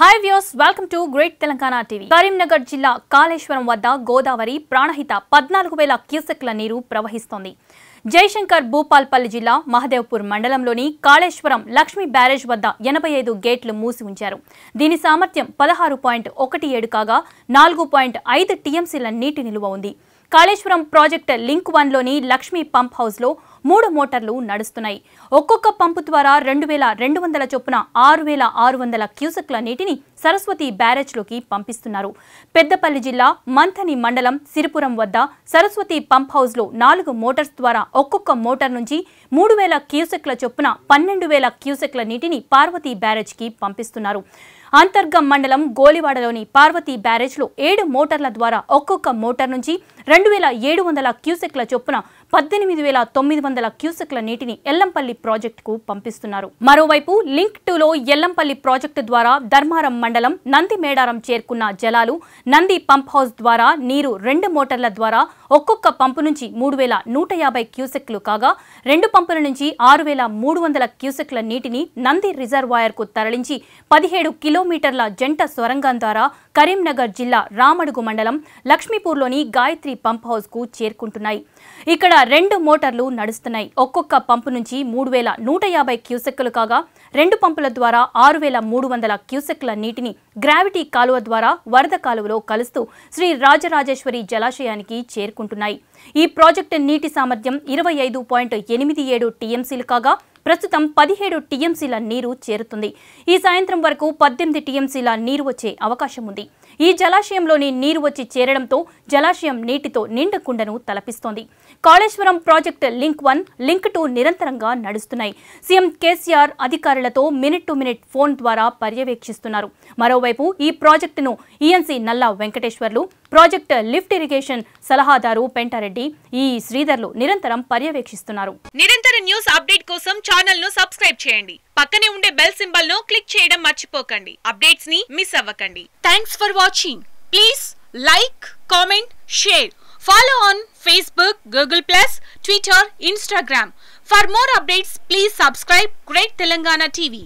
high views welcome to great Telangana TV Karimnagar జిల్లా కాళేశ్వరం వద్ద గోదావరి ప్రాణహిత పద్నాలుగు వేల క్యూసెక్ల నీరు ప్రవహిస్తోంది జయశంకర్ భూపాల్పల్లి జిల్లా మహదేవ్పూర్ మండలంలోని కాళేశ్వరం లక్ష్మీ బ్యారేజ్ వద్ద ఎనభై ఐదు గేట్లు మూసి ఉంచారు దీని సామర్థ్యం పదహారు పాయింట్ ఒకటి ఏడు కాగా నాలుగు పాయింట్ ఐదు టీఎంసీల నీటి నిలువ ఉంది కాళేశ్వరం ప్రాజెక్ట్ లింక్ వన్లోని లక్ష్మీ పంప్ హౌస్లో మూడు మోటార్లు నడుస్తున్నాయి ఒక్కొక్క పంపు ద్వారా రెండు వేల రెండు వందల చొప్పున ఆరు వేల ఆరు వందల క్యూసెక్ల నీటిని సరస్వతి బ్యారేజ్లోకి పంపిస్తున్నారు పెద్దపల్లి జిల్లా మంథని మండలం సిరిపురం వద్ద సరస్వతి పంప్ హౌస్లో నాలుగు మోటార్స్ ద్వారా ఒక్కొక్క మోటార్ నుంచి మూడు వేల క్యూసెక్ల చొప్పున పన్నెండు వేల క్యూసెక్ల నీటిని పార్వతి బ్యారేజ్కి పంపిస్తున్నారు అంతర్గం మండలం గోలివాడలోని పార్వతీ బ్యారేజ్లో ఏడు మోటార్ల ద్వారా ఒక్కొక్క మోటార్ నుంచి రెండు వేల ఏడు వందల క్యూసెక్ల చొప్పున పద్దెనిమిది వేల తొమ్మిది వందల క్యూసెక్ల నీటిని ఎల్లంపల్లి ప్రాజెక్టుకు పంపిస్తున్నారు మరోవైపు లింక్ టూలో ఎల్లంపల్లి ప్రాజెక్టు ద్వారా ధర్మారం మండలం నంది మేడారం చేరుకున్న జలాలు నంది పంప్ హౌస్ ద్వారా నీరు రెండు మోటార్ల ద్వారా ఒక్కొక్క పంపు నుంచి మూడు వేల నూట యాభై క్యూసెక్లు కాగా రెండు పంపుల నుంచి ఆరు వేల మూడు వందల క్యూసెక్ల నీటిని నంది రిజర్వాయర్కు తరలించి పదిహేడు కిలోమీటర్ల జంట సొరంగం ద్వారా కరీంనగర్ జిల్లా రామడుగు మండలం లక్ష్మీపూర్లోని గాయత్రి పంప్ హౌస్కు చేరుకుంటున్నాయి ఇక్కడ రెండు మోటార్లు నడుస్తున్నాయి ఒక్కొక్క పంపు నుంచి మూడు వేల నూట యాభై క్యూసెక్కులు కాగా రెండు పంపుల ద్వారా ఆరు వేల మూడు వందల క్యూసెక్ల నీటిని గ్రావిటీ కాలువ ద్వారా వరద కాలువలో కలుస్తూ శ్రీ రాజరాజేశ్వరి జలాశయానికి చేరుకుంటున్నాయి ఈ ప్రాజెక్టు నీటి సామర్థ్యం ఇరవై ఐదు పాయింట్ ఎనిమిది ఏడు టీఎంసీలు కాగా ప్రస్తుతం పదిహేడు టీఎంసీల నీరు చేరుతుంది ఈ సాయంత్రం వరకు పద్దెనిమిది టీఎంసీల నీరు వచ్చే అవకాశం ఉంది ఈ జలాశయంలోని నీరు వచ్చి చేరడంతో జలాశయం నీటితో నిండకుండను తలపిస్తోంది Kaleshwaram project link one link two నిరంతరంగా నడుస్తున్నాయి సీఎం కేసీఆర్ అధికారులతో మినిట్ టు మినిట్ ఫోన్ ద్వారా పర్యవేక్షిస్తున్నారు మరోవైపు ఈ ప్రాజెక్టును ఈఎన్సీ నల్లా వెంకటేశ్వర్లు ప్రాజెక్ట్ లిఫ్ట్ ఇరిగేషన్ సలహాదారు పెంటారెడ్డి ఈ శ్రీధర్లు నిరంతరం పర్యవేక్షిస్తున్నారు నిరంతర న్యూస్ అప్డేట్ కోసం ఛానల్ ను సబ్స్క్రైబ్ చేయండి పక్కనే ఉండే బెల్ సింబల్ ను క్లిక్ చేయడం మర్చిపోకండి అప్డేట్స్ ని మిస్ అవ్వకండి thanks for watching please like comment share follow on Facebook Google Plus Twitter Instagram for more updates please subscribe great Telangana TV